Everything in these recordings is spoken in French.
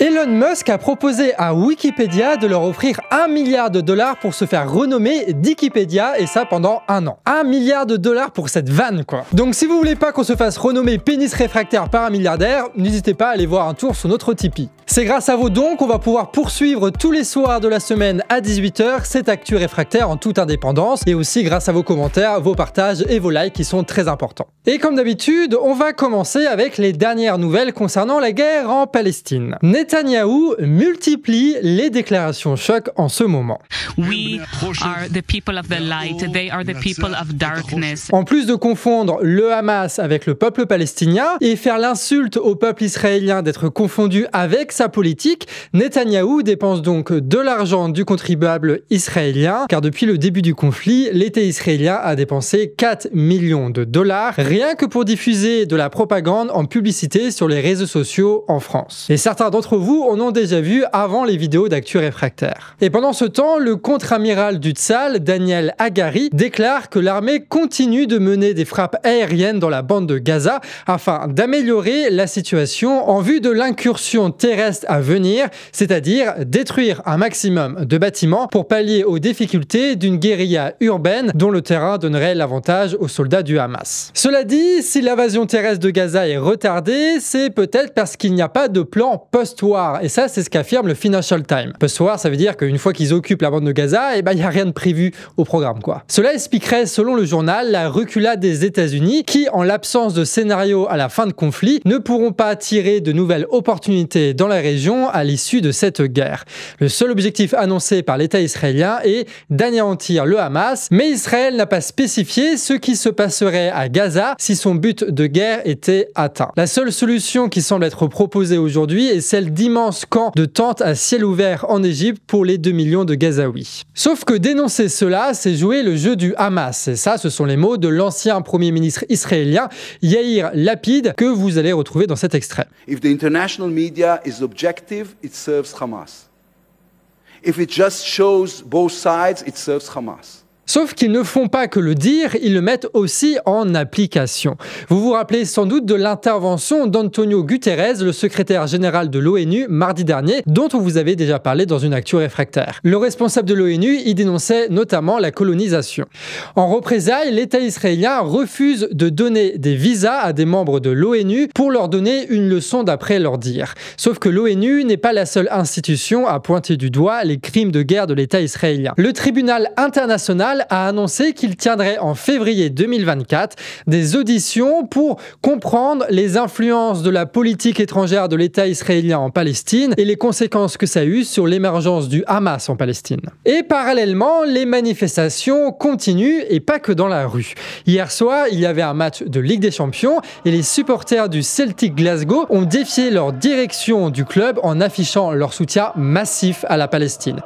Elon Musk a proposé à Wikipédia de leur offrir un milliard de dollars pour se faire renommer d'Ikipédia et ça pendant un an. Un milliard de dollars pour cette vanne quoi. Donc si vous voulez pas qu'on se fasse renommer pénis réfractaire par un milliardaire, n'hésitez pas à aller voir un tour sur notre Tipeee. C'est grâce à vos dons qu'on va pouvoir poursuivre tous les soirs de la semaine à 18h cette actu réfractaire en toute indépendance et aussi grâce à vos commentaires, vos partages et vos likes qui sont très importants. Et comme d'habitude, on va commencer avec les dernières nouvelles concernant la guerre en Palestine. Netanyahu multiplie les déclarations choc en ce moment. En plus de confondre le Hamas avec le peuple palestinien et faire l'insulte au peuple israélien d'être confondu avec sa politique, Netanyahu dépense donc de l'argent du contribuable israélien, car depuis le début du conflit, l'État israélien a dépensé 4 millions de dollars rien que pour diffuser de la propagande en publicité sur les réseaux sociaux en France. Et certains d'entre vous en ont déjà vu avant les vidéos d'actu réfractaire. Et pendant ce temps, le contre-amiral du Tsal, Daniel Agari, déclare que l'armée continue de mener des frappes aériennes dans la bande de Gaza afin d'améliorer la situation en vue de l'incursion terrestre à venir, c'est-à-dire détruire un maximum de bâtiments pour pallier aux difficultés d'une guérilla urbaine dont le terrain donnerait l'avantage aux soldats du Hamas. Cela dit, si l'invasion terrestre de Gaza est retardée, c'est peut-être parce qu'il n'y a pas de plan post et ça, c'est ce qu'affirme le Financial Times. post soir, ça veut dire qu'une fois qu'ils occupent la bande de Gaza, eh ben, il ben, n'y a rien de prévu au programme. quoi. Cela expliquerait, selon le journal, la reculade des États-Unis qui, en l'absence de scénario à la fin de conflit, ne pourront pas tirer de nouvelles opportunités dans la région à l'issue de cette guerre. Le seul objectif annoncé par l'État israélien est d'anéantir le Hamas, mais Israël n'a pas spécifié ce qui se passerait à Gaza si son but de guerre était atteint. La seule solution qui semble être proposée aujourd'hui est celle d'immenses camps de tentes à ciel ouvert en Égypte pour les 2 millions de Gazaouis. Sauf que dénoncer cela, c'est jouer le jeu du Hamas. Et ça, ce sont les mots de l'ancien premier ministre israélien Yair Lapid que vous allez retrouver dans cet extrait. If the international media is objective, it serves Hamas. If it just shows both sides, it serves Hamas. Sauf qu'ils ne font pas que le dire, ils le mettent aussi en application. Vous vous rappelez sans doute de l'intervention d'Antonio Guterres, le secrétaire général de l'ONU, mardi dernier, dont on vous avait déjà parlé dans une actu réfractaire. Le responsable de l'ONU y dénonçait notamment la colonisation. En représailles, l'État israélien refuse de donner des visas à des membres de l'ONU pour leur donner une leçon d'après leur dire. Sauf que l'ONU n'est pas la seule institution à pointer du doigt les crimes de guerre de l'État israélien. Le tribunal international a annoncé qu'il tiendrait en février 2024 des auditions pour comprendre les influences de la politique étrangère de l'État israélien en Palestine et les conséquences que ça a eu sur l'émergence du Hamas en Palestine. Et parallèlement, les manifestations continuent et pas que dans la rue. Hier soir, il y avait un match de Ligue des Champions et les supporters du Celtic Glasgow ont défié leur direction du club en affichant leur soutien massif à la Palestine.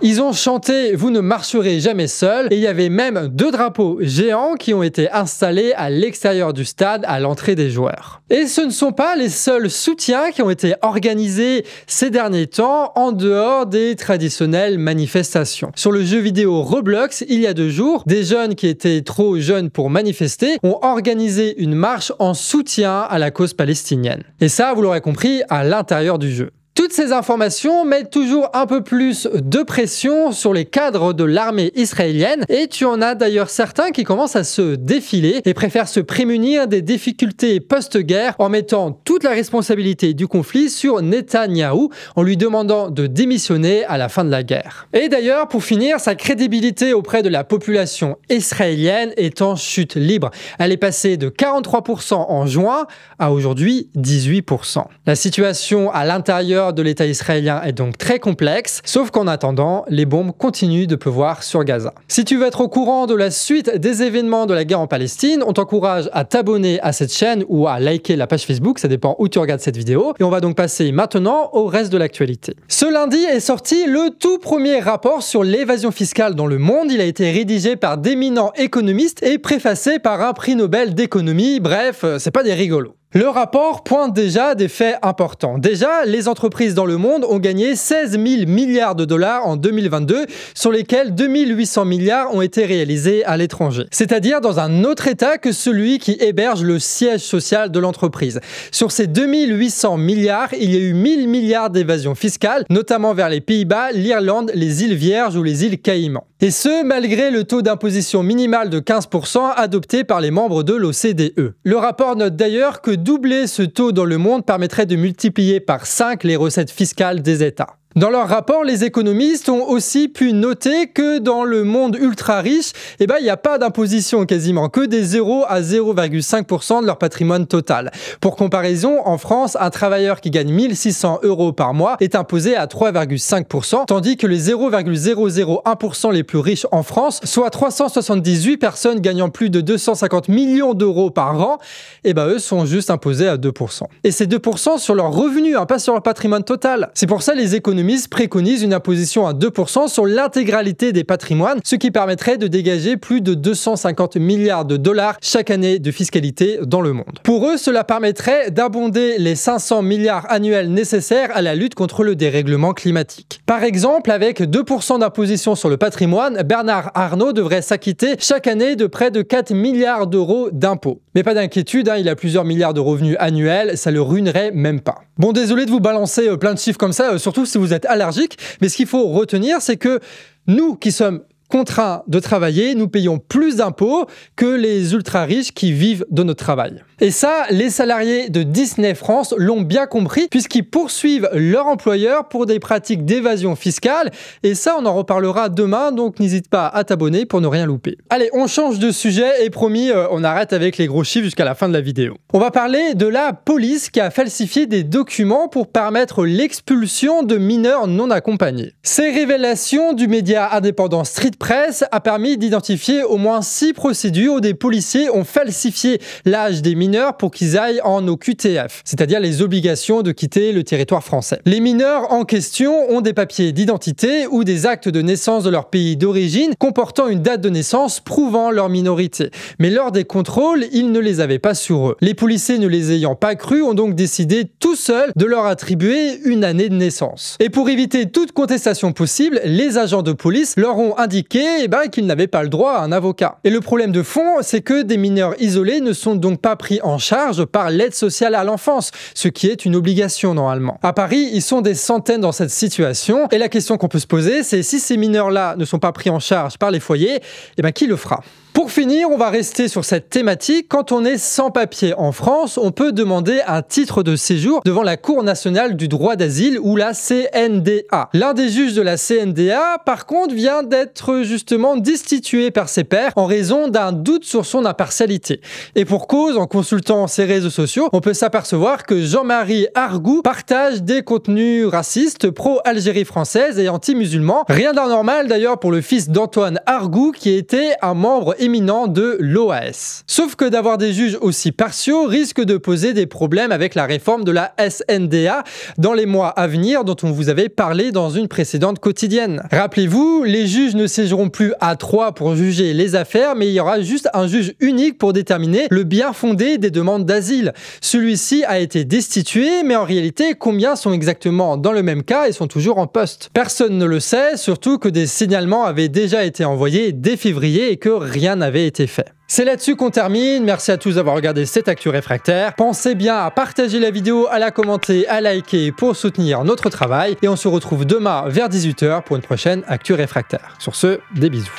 Ils ont chanté Vous ne marcherez jamais seul et il y avait même deux drapeaux géants qui ont été installés à l'extérieur du stade à l'entrée des joueurs. Et ce ne sont pas les seuls soutiens qui ont été organisés ces derniers temps en dehors des traditionnelles manifestations. Sur le jeu vidéo Roblox, il y a deux jours, des jeunes qui étaient trop jeunes pour manifester ont organisé une marche en soutien à la cause palestinienne. Et ça, vous l'aurez compris, à l'intérieur du jeu. Toutes ces informations mettent toujours un peu plus de pression sur les cadres de l'armée israélienne et tu en as d'ailleurs certains qui commencent à se défiler et préfèrent se prémunir des difficultés post-guerre en mettant toute la responsabilité du conflit sur Netanyahou en lui demandant de démissionner à la fin de la guerre. Et d'ailleurs, pour finir, sa crédibilité auprès de la population israélienne est en chute libre. Elle est passée de 43% en juin à aujourd'hui 18%. La situation à l'intérieur de l'État israélien est donc très complexe, sauf qu'en attendant, les bombes continuent de pleuvoir sur Gaza. Si tu veux être au courant de la suite des événements de la guerre en Palestine, on t'encourage à t'abonner à cette chaîne ou à liker la page Facebook, ça dépend où tu regardes cette vidéo. Et on va donc passer maintenant au reste de l'actualité. Ce lundi est sorti le tout premier rapport sur l'évasion fiscale dans le monde. Il a été rédigé par d'éminents économistes et préfacé par un prix Nobel d'économie. Bref, euh, c'est pas des rigolos. Le rapport pointe déjà des faits importants. Déjà, les entreprises dans le monde ont gagné 16 000 milliards de dollars en 2022, sur lesquels 2 800 milliards ont été réalisés à l'étranger, c'est-à-dire dans un autre État que celui qui héberge le siège social de l'entreprise. Sur ces 2 800 milliards, il y a eu 1 000 milliards d'évasion fiscale, notamment vers les Pays-Bas, l'Irlande, les îles Vierges ou les îles Caïmans. Et ce, malgré le taux d'imposition minimal de 15% adopté par les membres de l'OCDE. Le rapport note d'ailleurs que doubler ce taux dans le monde permettrait de multiplier par 5 les recettes fiscales des États. Dans leur rapport, les économistes ont aussi pu noter que dans le monde ultra riche, eh ben, il n'y a pas d'imposition quasiment, que des 0 à 0,5% de leur patrimoine total. Pour comparaison, en France, un travailleur qui gagne 1600 euros par mois est imposé à 3,5%, tandis que les 0,001% les plus riches en France, soit 378 personnes gagnant plus de 250 millions d'euros par an, eh ben, eux sont juste imposés à 2%. Et ces 2% sur leurs revenus, hein, pas sur leur patrimoine total. C'est pour ça les économistes Préconise préconisent une imposition à 2% sur l'intégralité des patrimoines, ce qui permettrait de dégager plus de 250 milliards de dollars chaque année de fiscalité dans le monde. Pour eux, cela permettrait d'abonder les 500 milliards annuels nécessaires à la lutte contre le dérèglement climatique. Par exemple, avec 2% d'imposition sur le patrimoine, Bernard Arnault devrait s'acquitter chaque année de près de 4 milliards d'euros d'impôts. Mais pas d'inquiétude, hein, il a plusieurs milliards de revenus annuels, ça le ruinerait même pas. Bon, désolé de vous balancer euh, plein de chiffres comme ça, euh, surtout si vous êtes allergique, mais ce qu'il faut retenir, c'est que nous qui sommes contraints de travailler, nous payons plus d'impôts que les ultra riches qui vivent de notre travail. Et ça, les salariés de Disney France l'ont bien compris puisqu'ils poursuivent leur employeur pour des pratiques d'évasion fiscale. Et ça, on en reparlera demain, donc n'hésite pas à t'abonner pour ne rien louper. Allez, on change de sujet et promis, euh, on arrête avec les gros chiffres jusqu'à la fin de la vidéo. On va parler de la police qui a falsifié des documents pour permettre l'expulsion de mineurs non accompagnés. Ces révélations du média indépendant Street Press a permis d'identifier au moins six procédures où des policiers ont falsifié l'âge des mineurs pour qu'ils aillent en OQTF, c'est-à-dire les obligations de quitter le territoire français. Les mineurs en question ont des papiers d'identité ou des actes de naissance de leur pays d'origine comportant une date de naissance prouvant leur minorité. Mais lors des contrôles, ils ne les avaient pas sur eux. Les policiers ne les ayant pas crus ont donc décidé tout seuls de leur attribuer une année de naissance. Et pour éviter toute contestation possible, les agents de police leur ont indiqué eh ben, qu'ils n'avaient pas le droit à un avocat. Et le problème de fond, c'est que des mineurs isolés ne sont donc pas pris en charge par l'aide sociale à l'enfance, ce qui est une obligation normalement. À Paris, ils sont des centaines dans cette situation, et la question qu'on peut se poser, c'est si ces mineurs-là ne sont pas pris en charge par les foyers, eh ben qui le fera pour finir, on va rester sur cette thématique. Quand on est sans papier en France, on peut demander un titre de séjour devant la Cour nationale du droit d'asile ou la CNDA. L'un des juges de la CNDA, par contre, vient d'être justement destitué par ses pairs en raison d'un doute sur son impartialité. Et pour cause, en consultant ses réseaux sociaux, on peut s'apercevoir que Jean-Marie Argou partage des contenus racistes pro-Algérie française et anti-musulmans. Rien d'anormal d'ailleurs pour le fils d'Antoine Argou qui était un membre de l'OAS. Sauf que d'avoir des juges aussi partiaux risque de poser des problèmes avec la réforme de la SNDA dans les mois à venir dont on vous avait parlé dans une précédente quotidienne. Rappelez-vous, les juges ne siégeront plus à trois pour juger les affaires, mais il y aura juste un juge unique pour déterminer le bien fondé des demandes d'asile. Celui-ci a été destitué, mais en réalité, combien sont exactement dans le même cas et sont toujours en poste Personne ne le sait, surtout que des signalements avaient déjà été envoyés dès février et que rien avait été fait. C'est là-dessus qu'on termine. Merci à tous d'avoir regardé cette actu réfractaire. Pensez bien à partager la vidéo, à la commenter, à liker pour soutenir notre travail. Et on se retrouve demain vers 18h pour une prochaine actu réfractaire. Sur ce, des bisous.